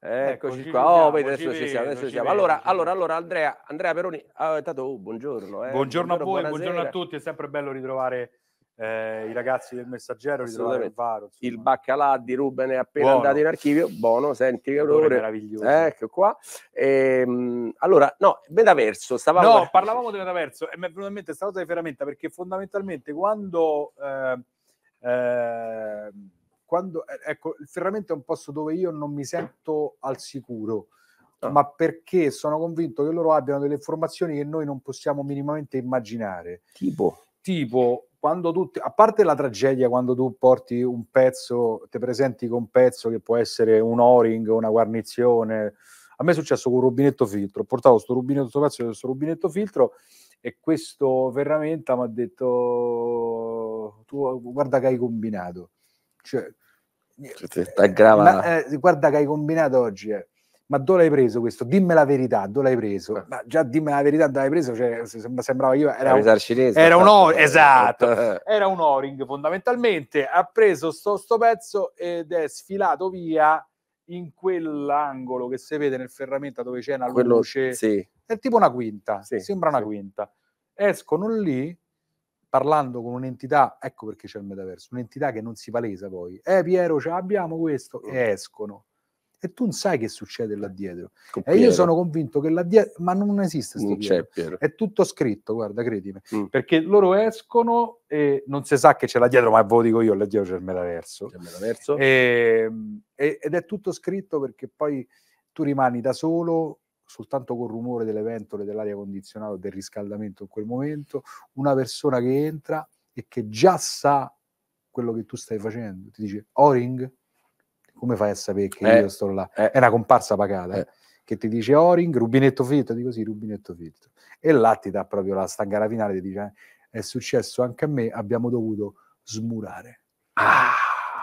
Ecco, Eccoci, qua, oh, vedi, adesso, ci siamo, adesso ci siamo. Allora, allora, allora, Andrea, Andrea Peroni, ah, tanto, oh, buongiorno, eh. buongiorno. Buongiorno a voi, buongiorno a tutti, è sempre bello ritrovare eh, i ragazzi del messaggero, ritrovare il Varo. Il baccalà di Ruben è appena Buono. andato in archivio, buono, senti che odore. Meraviglioso. Ecco qua. Ehm, allora, no, metaverso, stavamo... No, parlavamo del metaverso e mi è venuta in mente questa cosa di ferramenta perché fondamentalmente quando... Eh, eh, quando, eh, ecco, il ferramento è un posto dove io non mi sento al sicuro, no. Ah. ma perché sono convinto che loro abbiano delle informazioni che noi non possiamo minimamente immaginare. Tipo? Tipo, quando tu, a parte la tragedia, quando tu porti un pezzo, ti presenti con un pezzo che può essere un o-ring, una guarnizione. A me è successo con un rubinetto filtro, ho portato questo rubinetto, sto pezzo di questo rubinetto filtro e questo ferramenta mi ha detto tu guarda che hai combinato. Cioè, aggrava... Ma, eh, guarda che hai combinato oggi. Eh. Ma dove l'hai preso questo? Dimmi la verità, dove l'hai preso? Eh. Ma già dimmi la verità, dove l'hai preso? Cioè, sembrava io... Era un, cinese, era un or- esatto, eh. era un O-ring fondamentalmente. Ha preso sto, sto pezzo ed è sfilato via in quell'angolo che si vede nel ferramenta dove c'è una Quello, luce. Sì. È tipo una quinta, sì, sembra una sì. quinta. Escono lì, parlando con un'entità, ecco perché c'è il metaverso, un'entità che non si palesa poi. Eh Piero, ce l'abbiamo questo, mm. e eh, escono. E tu non sai che succede là dietro. e io sono convinto che là dietro, ma non esiste non mm, Piero. Piero. È tutto scritto, guarda, credimi. Mm. Perché loro escono e non si sa che c'è là dietro, ma ve lo dico io, là dietro c'è il metaverso. C'è il metaverso. Ehm, e, ed è tutto scritto perché poi tu rimani da solo soltanto col rumore delle ventole dell'aria condizionata o del riscaldamento in quel momento, una persona che entra e che già sa quello che tu stai facendo, ti dice O-ring, come fai a sapere che eh, io sto là? Eh, è una comparsa pagata eh. eh. che ti dice O-ring, rubinetto filtro, dico sì, rubinetto filtro. E là ti dà proprio la stangara finale, ti dice eh, è successo anche a me, abbiamo dovuto smurare. Ah!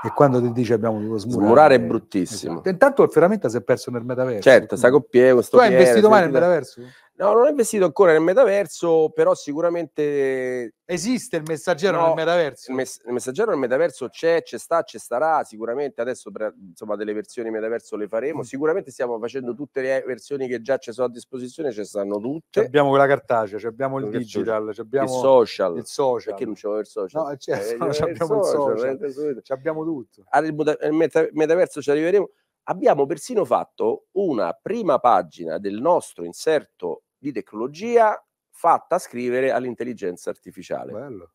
E quando ti dice abbiamo dovuto smurare, smurare è eh, bruttissimo. Esatto. Intanto il ferramenta si è perso nel metaverso. Certo, sa coppie, questo Tu hai investito mai nel metaverso? No, non ho investito ancora nel metaverso, però sicuramente... Esiste il messaggero no, nel metaverso? Il, mess- il, messaggero nel metaverso c'è, c'è sta, ci starà, sicuramente adesso insomma delle versioni metaverso le faremo, mm. sicuramente stiamo facendo tutte le versioni che già ci sono a disposizione, ci stanno tutte. Abbiamo quella cartacea, abbiamo il, il digital, abbiamo il social. Il social. Perché non c'è il social? No, c'è, cioè, eh, no, abbiamo il social, social. abbiamo tutto. Al meta- metaverso ci arriveremo abbiamo persino fatto una prima pagina del nostro inserto di tecnologia fatta scrivere all'intelligenza artificiale. Bello.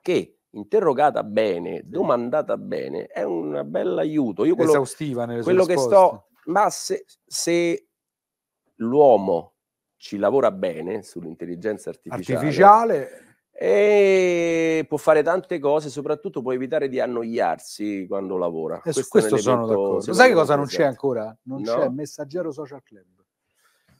Che interrogata bene, sì. domandata bene, è un bel aiuto. Io quello, Esaustiva nelle quello che sto, ma se, se, l'uomo ci lavora bene sull'intelligenza artificiale, artificiale e può fare tante cose, soprattutto può evitare di annoiarsi quando lavora. E su questo sono d'accordo. Sai cosa non c'è esatto. ancora? Non no. c'è messaggero social club.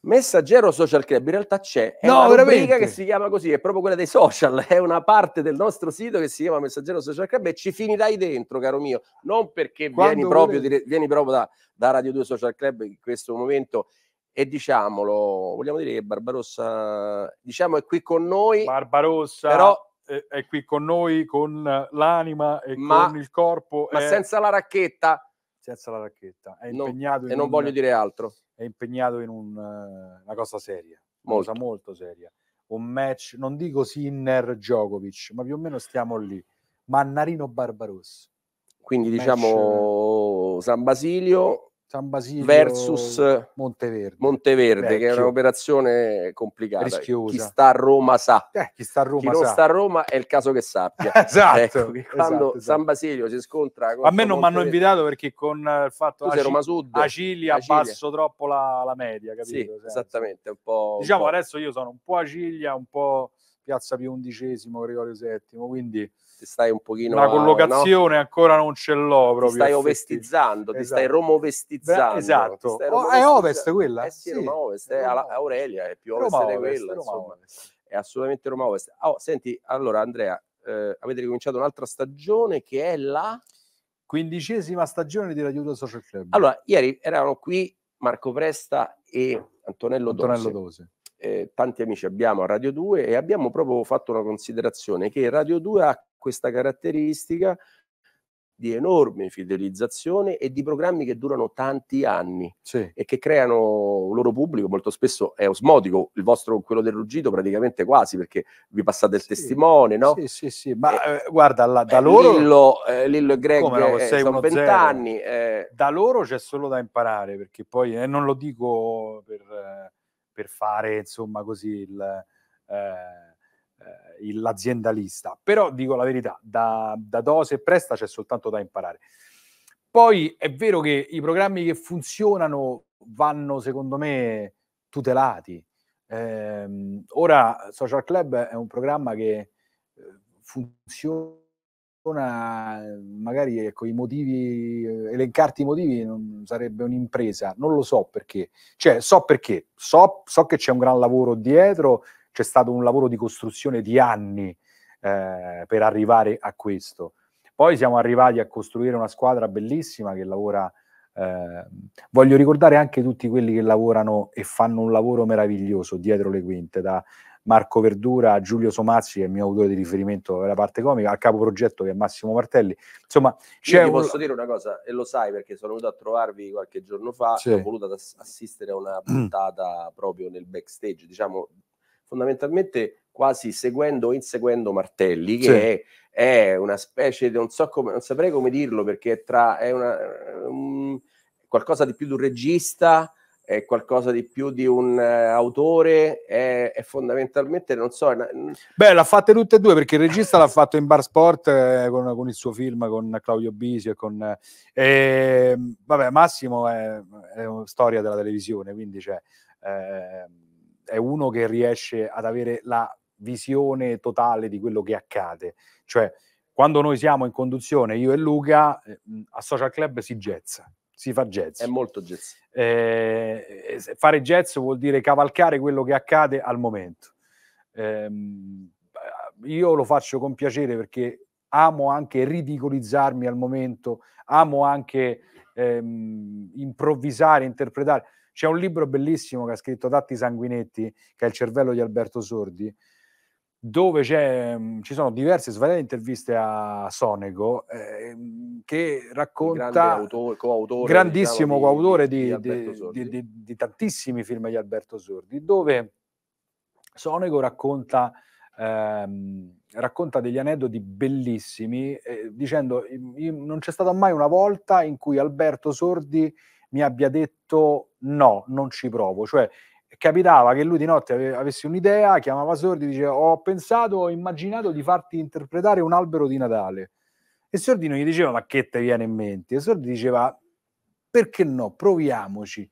Messaggero Social Club in realtà c'è, è no, una veramente. che si chiama così, è proprio quella dei social, è una parte del nostro sito che si chiama Messaggero Social Club e ci finirai dentro, caro mio, non perché vieni proprio, dire, vieni proprio, da, da Radio 2 Social Club in questo momento e diciamolo, vogliamo dire che Barbarossa, diciamo, è qui con noi. Barbarossa. Però è, è qui con noi, con l'anima e ma, con il corpo. Ma è... senza la racchetta. Senza la racchetta, è impegnato. No, in e non un... voglio dire altro è impegnato in un, eh, una cosa seria, una molto. cosa molto seria. Un match, non dico Sinner Djokovic, ma più o meno stiamo lì. Mannarino Barbarossa. Quindi match... diciamo San Basilio, San Basilio versus Monteverde, Monteverde Vecchio. che è un'operazione complicata. Rischiosa. Chi sta a Roma sa. Eh, chi sta a Roma chi non sta a Roma è il caso che sappia. esatto. Ecco, che esatto, quando esatto, San Basilio si scontra con... A me non mi hanno invitato perché con il fatto che Roma Sud, Acilia, Acilia abbasso troppo la, la media, capito? Sì, esattamente. Un po', diciamo un po'. adesso io sono un po' Acilia, un po' Piazza Pio XI, Gregorio VII, quindi ti stai un pochino... La collocazione no? ancora non ce l'ho proprio. Ti stai esatto. ovestizzando, esatto. ti stai romovestizzando. Beh, esatto. Stai oh, è ovest quella? Eh sì, sì. Roma ovest, è, Roma. Eh, Aurelia, è più ovest di quella, ovest, insomma. È assolutamente Roma ovest. Ah, oh, senti, allora Andrea, eh, avete ricominciato un'altra stagione che è la... Quindicesima stagione di Radio Social Club. Allora, ieri erano qui Marco Presta e Antonello, Antonello Dose. Eh, tanti amici abbiamo a Radio 2 e abbiamo proprio fatto una considerazione che Radio 2 ha questa caratteristica di enorme fidelizzazione e di programmi che durano tanti anni sì. e che creano un loro pubblico molto spesso è osmotico, il vostro quello del ruggito praticamente quasi perché vi passate il sì. testimone, no? Sì, sì, sì, ma eh, eh guarda la, da eh, loro Lillo, eh, Lillo e Greg no, eh, sono vent'anni eh. da loro c'è solo da imparare perché poi non lo dico per, per fare insomma così il eh, l'aziendalista. Però dico la verità, da, da dose e presta c'è soltanto da imparare. Poi è vero che i programmi che funzionano vanno, secondo me, tutelati. Eh, ora Social Club è un programma che eh, funziona magari ecco, i motivi, elencarti i motivi non sarebbe un'impresa, non lo so perché, cioè so perché, so, so che c'è un gran lavoro dietro c'è stato un lavoro di costruzione di anni eh, per arrivare a questo. Poi siamo arrivati a costruire una squadra bellissima che lavora. Eh, voglio ricordare anche tutti quelli che lavorano e fanno un lavoro meraviglioso dietro le quinte, da Marco Verdura a Giulio Somazzi, che è il mio autore di riferimento per la parte comica, al capo progetto che è Massimo Martelli. Insomma, c'è Io un... posso dire una cosa, e lo sai perché sono venuto a trovarvi qualche giorno fa, sì. ho voluto ass- assistere a una puntata proprio nel backstage, diciamo fondamentalmente quasi seguendo o inseguendo martelli, che sì. è, è, una specie, di, non, so come, non saprei come dirlo, perché è, tra, è una, um, qualcosa di più di un regista, è qualcosa di più di un uh, autore, è, è, fondamentalmente, non so... Una... Mm. Beh, l'ha fatta tutte e due, perché il regista l'ha fatto in Bar Sport eh, con, con, il suo film, con Claudio Bisio e con... Eh, ehm, vabbè, Massimo è, è, una storia della televisione, quindi c'è... Cioè, eh, è uno che riesce ad avere la visione totale di quello che accade. Cioè, quando noi siamo in conduzione, io e Luca, ehm, a Social Club si jazza, si fa jazz. È molto jazz. Eh, fare jazz vuol dire cavalcare quello che accade al momento. Ehm, eh, io lo faccio con piacere perché amo anche ridicolizzarmi al momento, amo anche ehm, improvvisare, interpretare. C'è un libro bellissimo che ha scritto Tatti Sanguinetti, che è Il cervello di Alberto Sordi, dove mm, ci sono diverse svariate interviste a Sonego eh, che racconta autore, coautore, grandissimo diciamo, coautore di, di, di, di, tantissimi film di Alberto Sordi dove Sonego racconta, ehm, racconta degli aneddoti bellissimi eh, dicendo non c'è stata mai una volta in cui Alberto Sordi mi abbia detto no, non ci provo. Cioè, capitava che lui di notte ave- avesse un'idea, chiamava Sordi, e diceva ho pensato, ho immaginato di farti interpretare un albero di Natale. E Sordi non gli diceva ma che te viene in mente? E Sordi diceva perché no, proviamoci.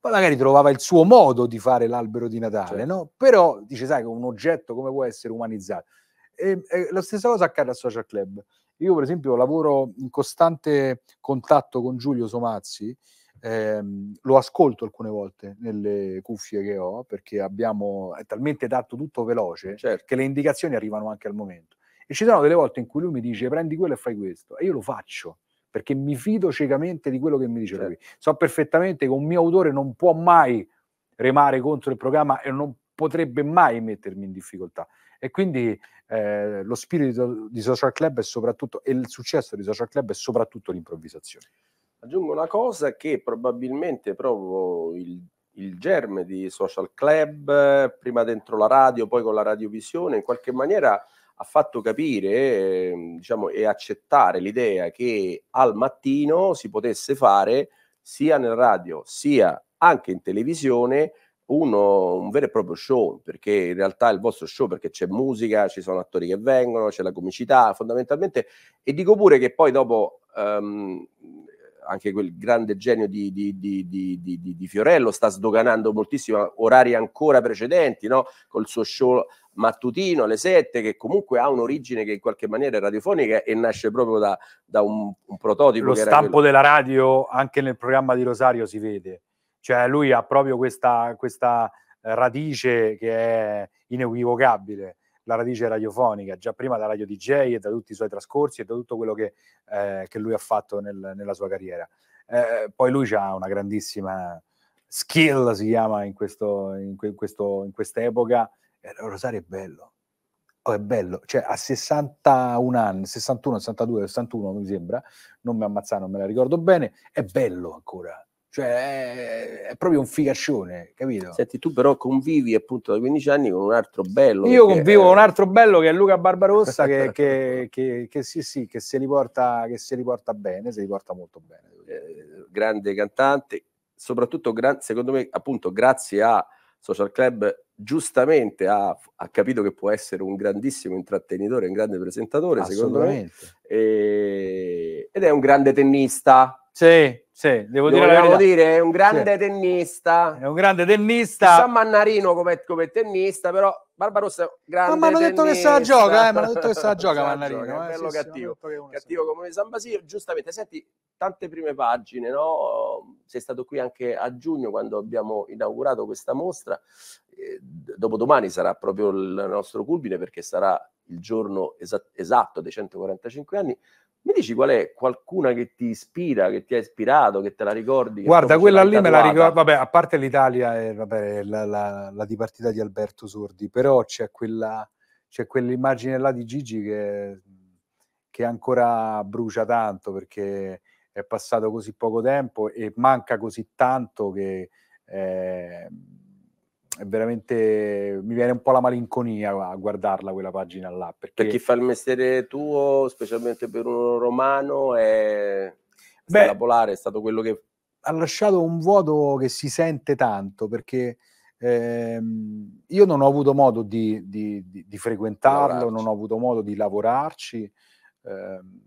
Poi magari trovava il suo modo di fare l'albero di Natale, certo. no? Però dice, sai, che un oggetto come può essere umanizzato? E, e, la stessa cosa accade al social club. Io per esempio lavoro in costante contatto con Giulio Somazzi, ehm, lo ascolto alcune volte nelle cuffie che ho perché abbiamo, è talmente dato tutto veloce certo. che le indicazioni arrivano anche al momento. E ci sono delle volte in cui lui mi dice prendi quello e fai questo e io lo faccio perché mi fido ciecamente di quello che mi dice certo. lui. So perfettamente che un mio autore non può mai remare contro il programma e non potrebbe mai mettermi in difficoltà. E quindi eh, lo spirito di Social Club è soprattutto, e il successo di Social Club è soprattutto l'improvvisazione. Aggiungo una cosa che probabilmente proprio il, il germe di Social Club, prima dentro la radio, poi con la radiovisione, in qualche maniera ha fatto capire ehm, diciamo, e accettare l'idea che al mattino si potesse fare sia nel radio sia anche in televisione uno, un vero e proprio show, perché in realtà è il vostro show, perché c'è musica, ci sono attori che vengono, c'è la comicità, fondamentalmente, e dico pure che poi dopo um, anche quel grande genio di, di, di, di, Fiorello sta sdoganando moltissimo orari ancora precedenti, no? col suo show mattutino alle 7, che comunque ha un'origine che in qualche maniera è radiofonica e nasce proprio da, da un, un, prototipo. Lo stampo della radio anche nel programma di Rosario si vede, cioè lui ha proprio questa, questa eh, radice che è inequivocabile la radice radiofonica, già prima da Radio DJ e da tutti i suoi trascorsi e da tutto quello che, eh, che lui ha fatto nel, nella sua carriera. Eh, poi lui ha una grandissima skill, si chiama, in, questo, in, que, in, questo, in quest'epoca. Eh, Rosario è bello. Oh, è bello, cioè a 61 anni, 61, 62, 61 mi sembra, non mi ammazzano, non me la ricordo bene, è bello ancora, cioè, è proprio un figaccione, capito? Senti, tu però convivi appunto da 15 anni con un altro bello. Io convivo eh, con un altro bello che è Luca Barbarossa, che, che, che, che, sì, sì, che si, riporta, che si riporta bene, si riporta molto bene. Eh, grande cantante, soprattutto gra- secondo me, appunto, grazie a Social Club giustamente ha, ha, capito che può essere un grandissimo intrattenitore, un grande presentatore, secondo me, e, ed è un grande tennista. Sì. Sì, devo dire, vogliamo dire, è un grande sì. tennista. È un grande tennista. San Mannarino come, come tennista, però Barbarossa grande. Ah, ma mi hanno detto che se la gioca, eh, mi hanno detto che se la gioca Mannarino. Gioca, eh, bello sì, cattivo, cattivo come San Basilio. Giustamente, senti, tante prime pagine, no? Sei stato qui anche a giugno quando abbiamo inaugurato questa mostra dopodomani sarà proprio il nostro culmine perché sarà il giorno esat- esatto dei 145 anni. Mi dici qual è qualcuna che ti ispira, che ti ha ispirato, che te la ricordi? Guarda, quella lì me la ricordo, vabbè, a parte l'Italia e eh, la, la, la dipartita di Alberto Sordi, però c'è, quella, c'è quell'immagine là di Gigi che, che ancora brucia tanto perché è passato così poco tempo e manca così tanto che... Eh, è veramente mi viene un po' la malinconia a guardarla quella pagina là. Perché... Per chi fa il mestiere tuo, specialmente per un romano, è Beh, Polare è stato quello che ha lasciato un vuoto che si sente tanto perché ehm, io non ho avuto modo di, di, di, di frequentarlo, lavorarci. non ho avuto modo di lavorarci, ehm,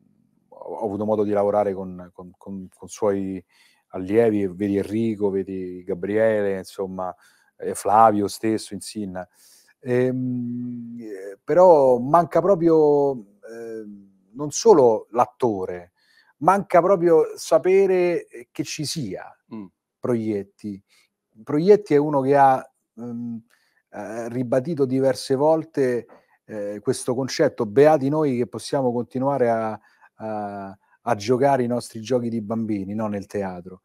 ho avuto modo di lavorare con, con, con, con suoi allievi, vedi Enrico, vedi Gabriele, insomma, eh, Flavio stesso, Insin. Ehm, eh, però manca proprio eh, non solo l'attore, manca proprio sapere eh, che ci sia mm. Proietti. Proietti è uno che ha mh, ehm, eh, ribadito diverse volte eh, questo concetto, beati noi che possiamo continuare a, a, a, giocare i nostri giochi di bambini, non nel teatro,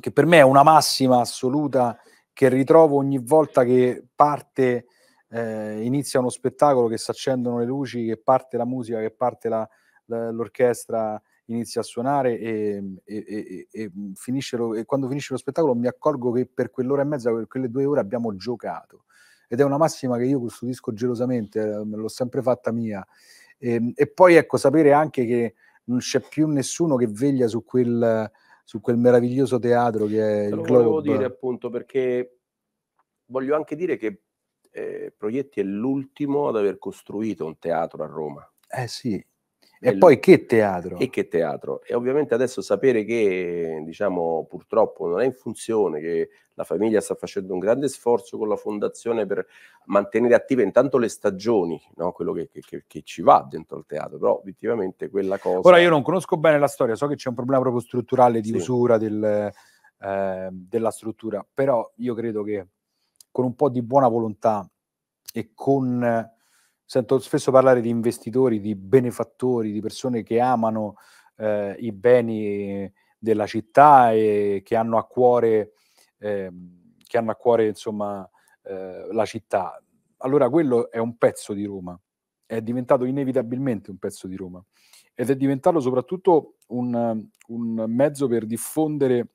che per me è una massima assoluta che ritrovo ogni volta che parte, eh, inizia uno spettacolo, che si accendono le luci, che parte la musica, che parte la, la, l'orchestra, inizia a suonare e, e, e, finisce lo, e, quando finisce lo spettacolo mi accorgo che per quell'ora e mezza, per quelle due ore abbiamo giocato. Ed è una massima che io custodisco gelosamente, eh, me l'ho sempre fatta mia. Ehm, e, poi ecco, sapere anche che non c'è più nessuno che veglia su quel su quel meraviglioso teatro che è Te il Globo. Volevo dire appunto perché voglio anche dire che eh, Proietti è l'ultimo ad aver costruito un teatro a Roma. Eh sì, e, poi che teatro? E che teatro? E ovviamente adesso sapere che, diciamo, purtroppo non è in funzione, che la famiglia sta facendo un grande sforzo con la fondazione per mantenere attive intanto le stagioni, no? quello che, che, che, ci va dentro al teatro, però obiettivamente quella cosa... Ora io non conosco bene la storia, so che c'è un problema proprio strutturale di sì. usura del, eh, della struttura, però io credo che con un po' di buona volontà e con Sento spesso parlare di investitori, di benefattori, di persone che amano eh, i beni della città e che hanno a cuore, eh, hanno a cuore insomma, eh, la città. Allora quello è un pezzo di Roma, è diventato inevitabilmente un pezzo di Roma ed è diventato soprattutto un, un mezzo per diffondere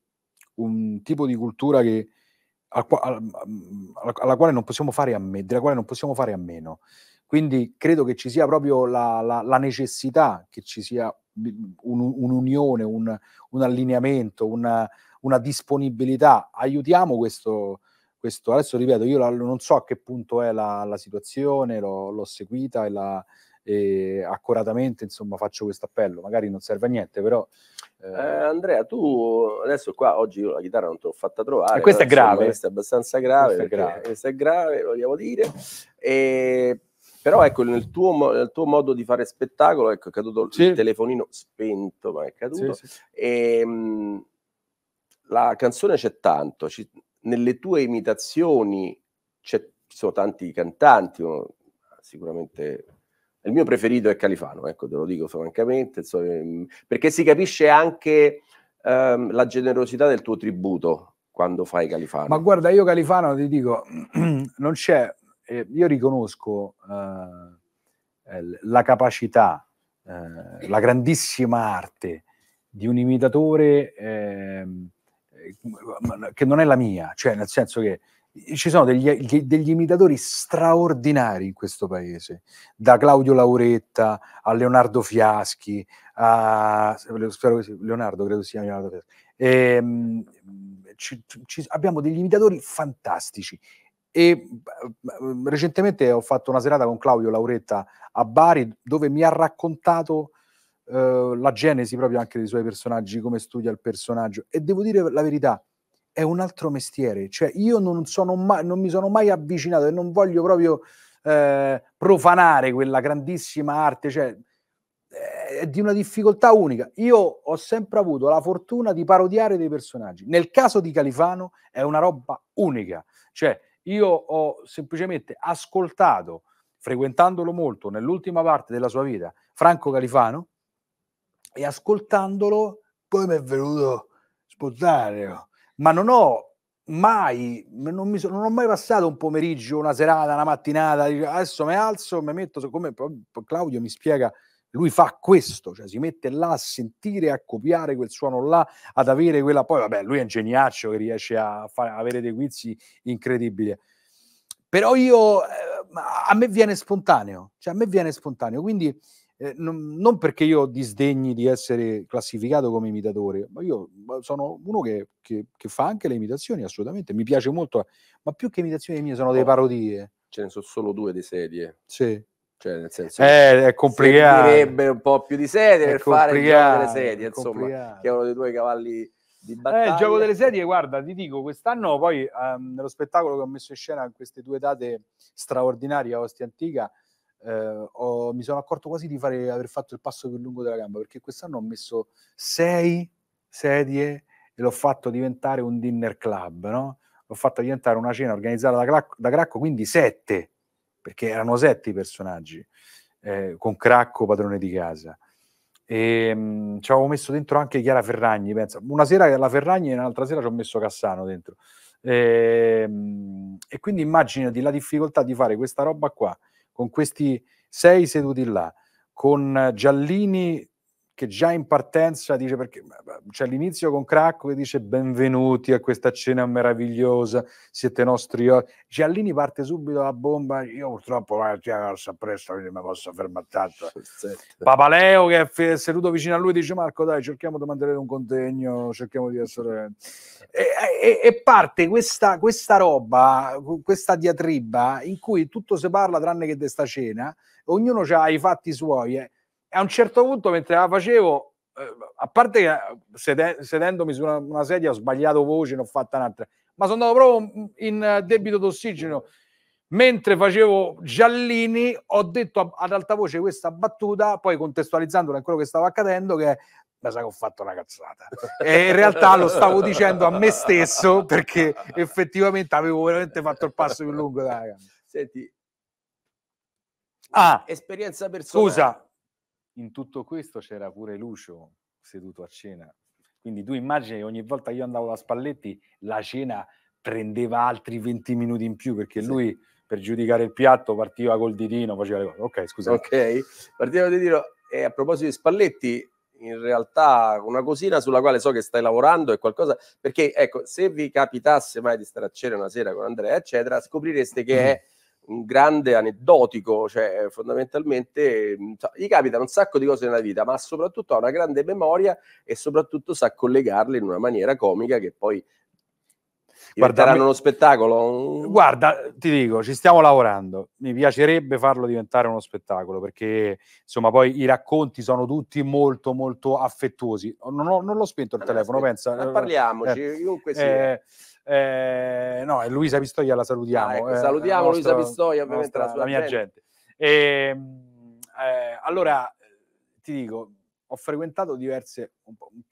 un tipo di cultura che, alla, alla, alla, quale non possiamo fare a me, della quale non possiamo fare a meno. Quindi credo che ci sia proprio la, la, la necessità che ci sia un, un'unione, un, un allineamento, una, una, disponibilità. Aiutiamo questo, questo. Adesso ripeto, io la, non so a che punto è la, la situazione, l'ho, l'ho seguita e la, e accuratamente insomma faccio questo appello magari non serve a niente però eh... eh Andrea tu adesso qua oggi io la chitarra non te l'ho fatta trovare e eh, questo è grave questo è abbastanza grave questo è grave, questo è grave vogliamo dire e però ecco, nel tuo, nel tuo, modo di fare spettacolo, ecco, è caduto sì. il telefonino spento, ma è caduto. Sì, sì. E, ehm, la canzone c'è tanto, ci, nelle tue imitazioni ci sono tanti cantanti, uno, sicuramente il mio preferito è Califano, ecco, te lo dico francamente, insomma, ehm, perché si capisce anche ehm, la generosità del tuo tributo quando fai Califano. Ma guarda, io Califano ti dico, non c'è eh, io riconosco eh, la capacità, eh, la grandissima arte di un imitatore ehm, eh, che non è la mia, cioè nel senso che ci sono degli, degli, imitatori straordinari in questo paese, da Claudio Lauretta a Leonardo Fiaschi, a Leonardo, credo sia Leonardo Fiaschi. E, ehm, ci, ci, abbiamo degli imitatori fantastici e recentemente ho fatto una serata con Claudio Lauretta a Bari dove mi ha raccontato eh, la genesi proprio anche dei suoi personaggi, come studia il personaggio e devo dire la verità, è un altro mestiere, cioè io non, mai, non mi sono mai avvicinato e non voglio proprio eh, profanare quella grandissima arte, cioè eh, è di una difficoltà unica. Io ho sempre avuto la fortuna di parodiare dei personaggi. Nel caso di Califano è una roba unica, cioè io ho semplicemente ascoltato, frequentandolo molto nell'ultima parte della sua vita, Franco Califano, e ascoltandolo poi mi è venuto spontaneo, ma non ho mai, non, so, non, ho mai passato un pomeriggio, una serata, una mattinata, adesso mi alzo, mi metto, come Claudio mi spiega lui fa questo, cioè si mette là a sentire, a copiare quel suono là, ad avere quella, poi vabbè, lui è un geniaccio che riesce a, fare, a avere dei guizzi incredibili. Però io, eh, a me viene spontaneo, cioè a me viene spontaneo, quindi eh, non, non, perché io disdegni di essere classificato come imitatore, ma io sono uno che, che, che fa anche le imitazioni, assolutamente, mi piace molto, ma più che imitazioni mie sono delle oh. parodie. Ce ne sono solo due di serie. Sì cioè, nel senso, eh, è complicato. Servirebbe un po' più di sedie per fare il gioco delle sedie, insomma, che è uno dei tuoi cavalli di battaglia. Eh, il gioco delle sedie, guarda, ti dico, quest'anno poi ehm, nello spettacolo che ho messo in scena in queste due date straordinarie a Ostia Antica, eh, ho, mi sono accorto quasi di fare, aver fatto il passo più lungo della gamba, perché quest'anno ho messo sei sedie e l'ho fatto diventare un dinner club, no? L'ho fatto diventare una cena organizzata da, da Cracco, quindi sette perché erano sette i personaggi, eh, con Cracco padrone di casa. E, ehm, mh, ci avevo messo dentro anche Chiara Ferragni, pensa. una sera la Ferragni e un'altra sera ci ho messo Cassano dentro. E, ehm, mh, e quindi immaginati la difficoltà di fare questa roba qua, con questi sei seduti là, con Giallini che già in partenza dice perché c'è l'inizio con Cracco che dice benvenuti a questa cena meravigliosa, siete nostri Giallini parte subito la bomba, io purtroppo la calza presto, quindi mi posso fermare tanto. Papaleo che è seduto vicino a lui dice Marco dai cerchiamo di mantenere un contegno, cerchiamo di essere... E, e, e parte questa, questa roba, questa diatriba in cui tutto si parla tranne che di sta cena, ognuno ha i fatti suoi. Eh a un certo punto mentre la facevo, eh, a parte che eh, sedendomi su una, una, sedia ho sbagliato voce, ne ho fatta un'altra, ma sono andato proprio in eh, debito d'ossigeno. Mentre facevo Giallini ho detto ad alta voce questa battuta, poi contestualizzandola in quello che stava accadendo, che ma sa che ho fatto una cazzata. E in realtà lo stavo dicendo a me stesso perché effettivamente avevo veramente fatto il passo più lungo della gamba. Senti, ah, esperienza personale. Scusa, in tutto questo c'era pure Lucio seduto a cena. Quindi tu immagini che ogni volta che io andavo da Spalletti la cena prendeva altri 20 minuti in più perché sì. lui per giudicare il piatto partiva col ditino, faceva le cose. Ok, scusa. Ok, partiva col ditino. E a proposito di Spalletti, in realtà una cosina sulla quale so che stai lavorando è qualcosa, perché ecco, se vi capitasse mai di stare a cena una sera con Andrea, eccetera, scoprireste che mm-hmm. è un grande aneddotico, cioè eh, fondamentalmente mm, gli capitano un sacco di cose nella vita, ma soprattutto ha una grande memoria e soprattutto sa collegarle in una maniera comica che poi Guarderanno me... uno spettacolo? Guarda, ti dico, ci stiamo lavorando. Mi piacerebbe farlo diventare uno spettacolo perché insomma poi i racconti sono tutti molto molto affettuosi. Non, ho, non l'ho spento il allora, ah, telefono, aspetta, pensa. Ma parliamoci, eh, chiunque eh, sia. Eh, eh, no, è Luisa Pistoia la salutiamo. Ah, ecco, eh, salutiamo la nostra, Luisa Pistoia, ovviamente nostra, la, la, mia gente. E, ehm, eh, allora, ti dico, ho frequentato diverse,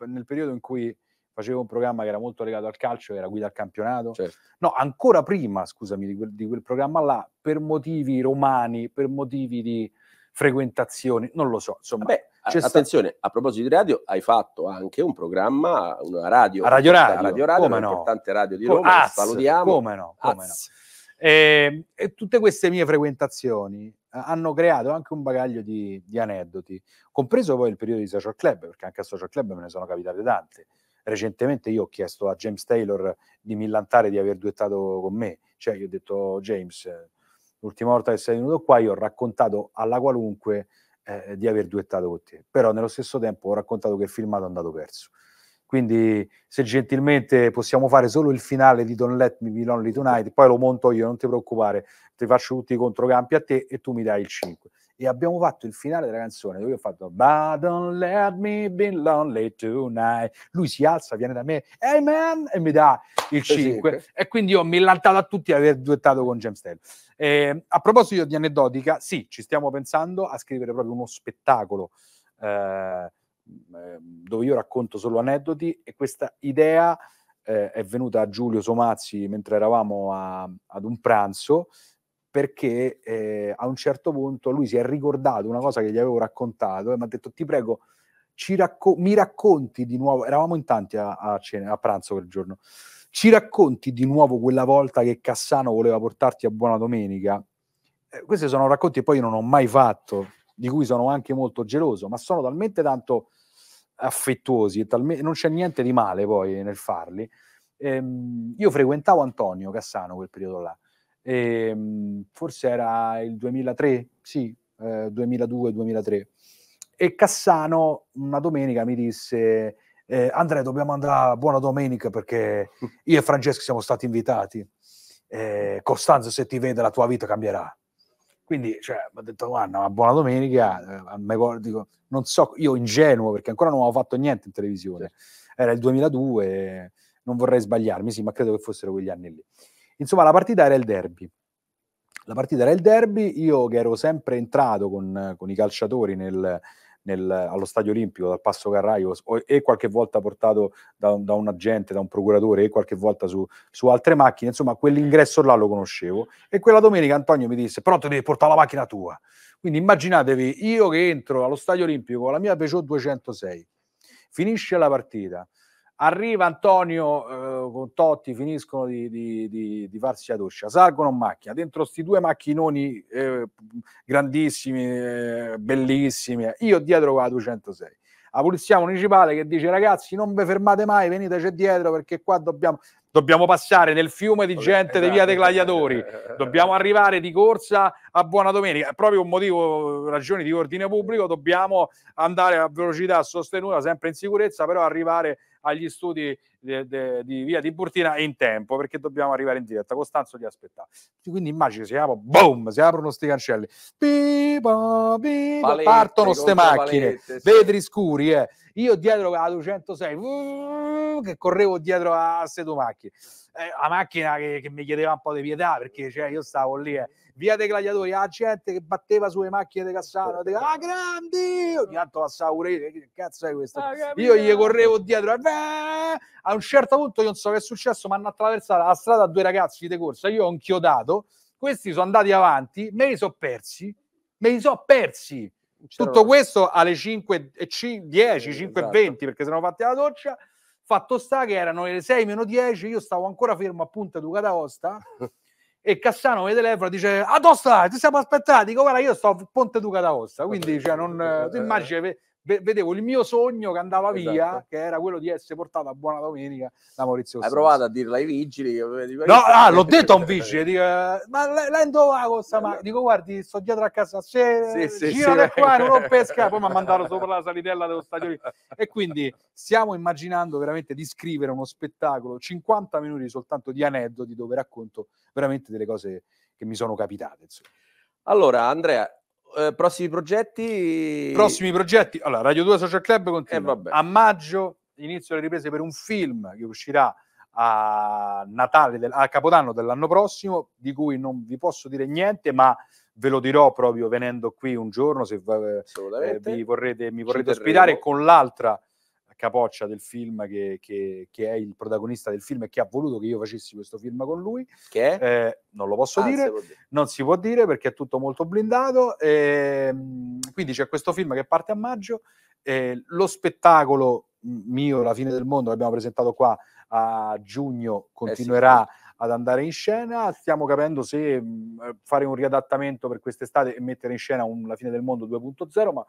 nel periodo in cui facevo un programma che era molto legato al calcio, era guida al campionato. Certo. No, ancora prima, scusami, di quel, di quel programma là, per motivi romani, per motivi di frequentazioni, non lo so. Insomma, Vabbè, a, attenzione, a proposito di radio, hai fatto anche un programma, una radio. A Radio Radio, radio, radio come no? importante radio di Roma, come, salutiamo. Come no, come no. E, ehm, e, tutte queste mie frequentazioni eh, hanno creato anche un bagaglio di, di aneddoti, compreso poi il periodo di Social Club, perché anche a Social Club me ne sono capitate tante recentemente io ho chiesto a James Taylor di millantare di aver duettato con me, cioè io ho detto James, l'ultima volta che sei venuto qua io ho raccontato alla qualunque eh, di aver duettato con te, però nello stesso tempo ho raccontato che il filmato è andato perso. Quindi se gentilmente possiamo fare solo il finale di Don't Let Me Be Lonely Tonight, poi lo monto io, non ti preoccupare, ti faccio tutti i controcampi a te e tu mi dai il 5 e abbiamo fatto il finale della canzone dove ho fatto But don't let me be lonely tonight. Lui si alza, viene da me, hey man, e mi dà il 5. Esatto. E quindi io mi millantato a tutti di aver duettato con James Taylor. Eh, a proposito di aneddotica, sì, ci stiamo pensando a scrivere proprio uno spettacolo eh, ehm, dove io racconto solo aneddoti e questa idea eh, è venuta a Giulio Somazzi mentre eravamo a, ad un pranzo perché eh, a un certo punto lui si è ricordato una cosa che gli avevo raccontato e mi ha detto ti prego racco- mi racconti di nuovo eravamo in tanti a, a, cena, a pranzo quel giorno ci racconti di nuovo quella volta che Cassano voleva portarti a buona domenica eh, questi sono racconti che poi io non ho mai fatto di cui sono anche molto geloso ma sono talmente tanto affettuosi e talme- non c'è niente di male poi nel farli ehm, io frequentavo Antonio Cassano quel periodo là e, ehm, forse era il 2003, sì, eh, 2002-2003. E Cassano una domenica mi disse, eh, Andrea dobbiamo andare, buona domenica perché io e Francesco siamo stati invitati, eh, Costanzo se ti vede la tua vita cambierà. Quindi cioè, ha detto, guarda, ma buona domenica, eh, dico, non so, io ingenuo perché ancora non avevo fatto niente in televisione, era il 2002, non vorrei sbagliarmi, sì, ma credo che fossero quegli anni lì. Insomma, la partita era il derby. La partita era il derby, io che ero sempre entrato con, con i calciatori nel, nel, allo Stadio Olimpico dal Passo Carraio e qualche volta portato da, da un agente, da un procuratore e qualche volta su, su, altre macchine, insomma quell'ingresso là lo conoscevo e quella domenica Antonio mi disse però ti devi portare la macchina tua, quindi immaginatevi io che entro allo Stadio Olimpico con la mia Peugeot 206, finisce la partita, Arriva Antonio eh, con Totti, finiscono di, di, di, di, farsi la doccia, salgono in macchina, dentro questi due macchinoni eh, grandissimi, eh, bellissimi, io dietro qua 206. La polizia municipale che dice ragazzi non vi fermate mai, veniteci dietro perché qua dobbiamo, dobbiamo passare nel fiume di gente di via dei esatto. Gladiatori, dobbiamo arrivare di corsa a Buona Domenica, proprio un motivo, ragioni di ordine pubblico, dobbiamo andare a velocità sostenuta, sempre in sicurezza, però arrivare agli studi de, de, di Via Tiburtina in tempo perché dobbiamo arrivare in diretta. Costanzo li aspetta. Quindi immagini si apre, boom, si aprono sti cancelli. Biba, biba, palette, partono ste macchine, palette, sì. vetri scuri. Eh. Io dietro la 206 che correvo dietro a queste due macchine. Eh, la macchina che, che, mi chiedeva un po' di pietà perché cioè, io stavo lì, eh. via dei gladiatori, la gente che batteva sulle macchine di Cassano, eh. de, ah grandi, ogni tanto passava pure che cazzo è questo? Ah, io gli correvo dietro, beh, a un certo punto io non so che è successo, ma hanno attraversato la strada due ragazzi di corsa, io ho inchiodato, questi sono andati avanti, me li sono persi, me li sono persi. Tutto questo alle 5:10, 5:20, 10, 5 e 20, fatti eh, esatto. la doccia. Fatto sta che erano le 6 meno 10, io stavo ancora fermo a Punta Duca d'Aosta e Cassano mi telefona e dice Adosta, eh, ti siamo aspettati, dico guarda io sto a Ponte Duca d'Aosta, quindi cioè, non, tu immagini eh vedevo il mio sogno che andava esatto. via, che era quello di essere portato a Buona Domenica da Maurizio. Hai Sassi. provato a dirla ai vigili? Che... No, ah, l'ho detto a un vigile, dico, ma lento va questa, ma dico guardi, sto dietro a casa, se, sì, sì, girate sì, qua, non pesca, poi mi ha mandato sopra la salitella dello stadio E quindi stiamo immaginando veramente di scrivere uno spettacolo, 50 minuti soltanto di aneddoti dove racconto veramente delle cose che mi sono capitate. Insomma. Allora, Andrea, eh, prossimi progetti? Prossimi progetti? Allora, Radio 2 Social Club eh, continua. Eh, a maggio inizio le riprese per un film che uscirà a Natale, del, a Capodanno dell'anno prossimo, di cui non vi posso dire niente, ma ve lo dirò proprio venendo qui un giorno se eh, eh vorrete, mi vorrete ospitare con l'altra capoccia del film che, che, che, è il protagonista del film e che ha voluto che io facessi questo film con lui. Che Eh, non lo posso ah, dire, dire, non si può dire perché è tutto molto blindato. Eh, quindi c'è questo film che parte a maggio. Eh, lo spettacolo mio, La fine del mondo, l'abbiamo presentato qua a giugno, eh continuerà. Sì ad andare in scena. Stiamo capendo se fare un riadattamento per quest'estate e mettere in scena un, La fine del mondo 2.0, ma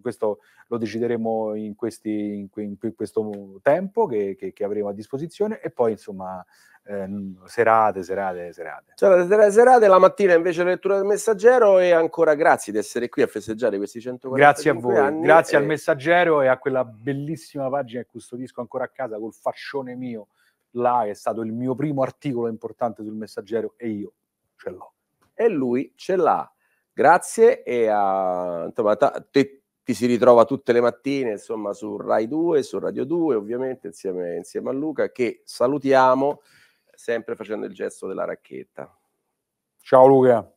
questo lo decideremo in, questi, in, que, in questo tempo che, che, che, avremo a disposizione e poi insomma eh, serate, serate, serate. Serate, serate, la mattina invece la lettura del messaggero e ancora grazie di essere qui a festeggiare questi 140 Grazie a voi, grazie e... al messaggero e a quella bellissima pagina che custodisco ancora a casa col fascione mio là che è stato il mio primo articolo importante sul messaggero e io ce l'ho. E lui ce l'ha. Grazie e a... Insomma, t- ti si ritrova tutte le mattine, insomma, su Rai 2, su Radio 2, ovviamente, insieme, insieme a Luca, che salutiamo sempre facendo il gesto della racchetta. Ciao Luca.